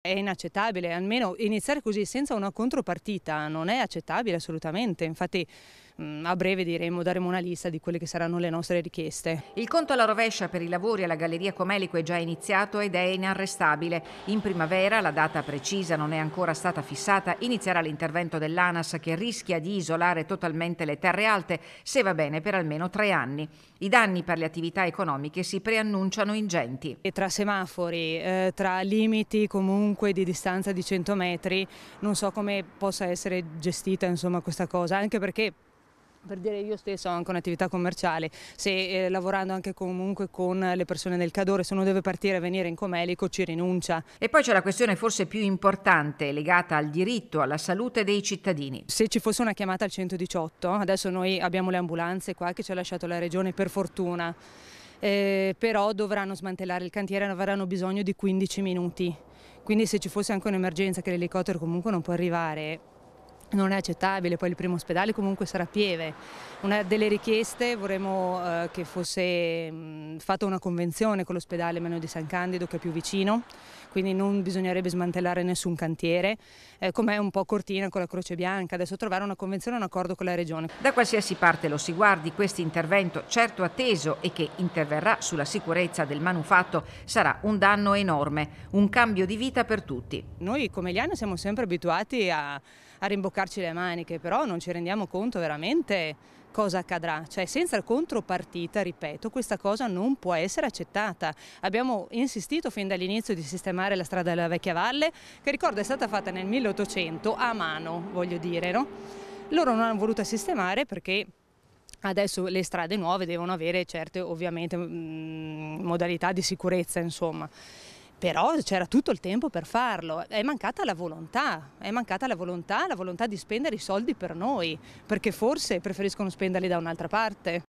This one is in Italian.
È inaccettabile, almeno iniziare così senza una contropartita non è accettabile assolutamente, infatti Mm, a breve diremo, daremo una lista di quelle che saranno le nostre richieste. Il conto alla rovescia per i lavori alla Galleria Comelico è già iniziato ed è inarrestabile. In primavera, la data precisa non è ancora stata fissata, inizierà l'intervento dell'ANAS che rischia di isolare totalmente le terre alte, se va bene, per almeno tre anni. I danni per le attività economiche si preannunciano ingenti. E tra semafori, eh, tra limiti comunque di distanza di 100 metri, non so come possa essere gestita insomma, questa cosa, anche perché per dire io stesso ho anche un'attività commerciale, se eh, lavorando anche comunque con le persone del Cadore, se uno deve partire e venire in Comelico ci rinuncia. E poi c'è la questione forse più importante legata al diritto alla salute dei cittadini. Se ci fosse una chiamata al 118, adesso noi abbiamo le ambulanze qua che ci ha lasciato la regione per fortuna, eh, però dovranno smantellare il cantiere e avranno bisogno di 15 minuti. Quindi se ci fosse anche un'emergenza che l'elicottero comunque non può arrivare, non è accettabile, poi il primo ospedale comunque sarà Pieve. Una delle richieste vorremmo eh, che fosse mh, mm, fatta una convenzione con l'ospedale Meno di San Candido che è più vicino quindi non bisognerebbe smantellare nessun cantiere, eh, è un po' Cortina con la Croce Bianca, adesso trovare una convenzione un accordo con la Regione. Da qualsiasi parte lo si guardi, questo intervento certo atteso e che interverrà sulla sicurezza del manufatto sarà un danno enorme, un cambio di vita per tutti. Noi come Liana siamo sempre abituati a, a rimboccarci le maniche, però non ci rendiamo conto veramente cosa accadrà? Cioè senza contropartita, ripeto, questa cosa non può essere accettata. Abbiamo insistito fin dall'inizio di sistemare la strada della Vecchia Valle, che ricordo è stata fatta nel 1800 a mano, voglio dire, no? Loro non hanno voluto sistemare perché Adesso le strade nuove devono avere certe ovviamente mm, modalità di sicurezza insomma però c'era tutto il tempo per farlo, è mancata la volontà, è mancata la volontà, la volontà di spendere i soldi per noi, perché forse preferiscono spenderli da un'altra parte.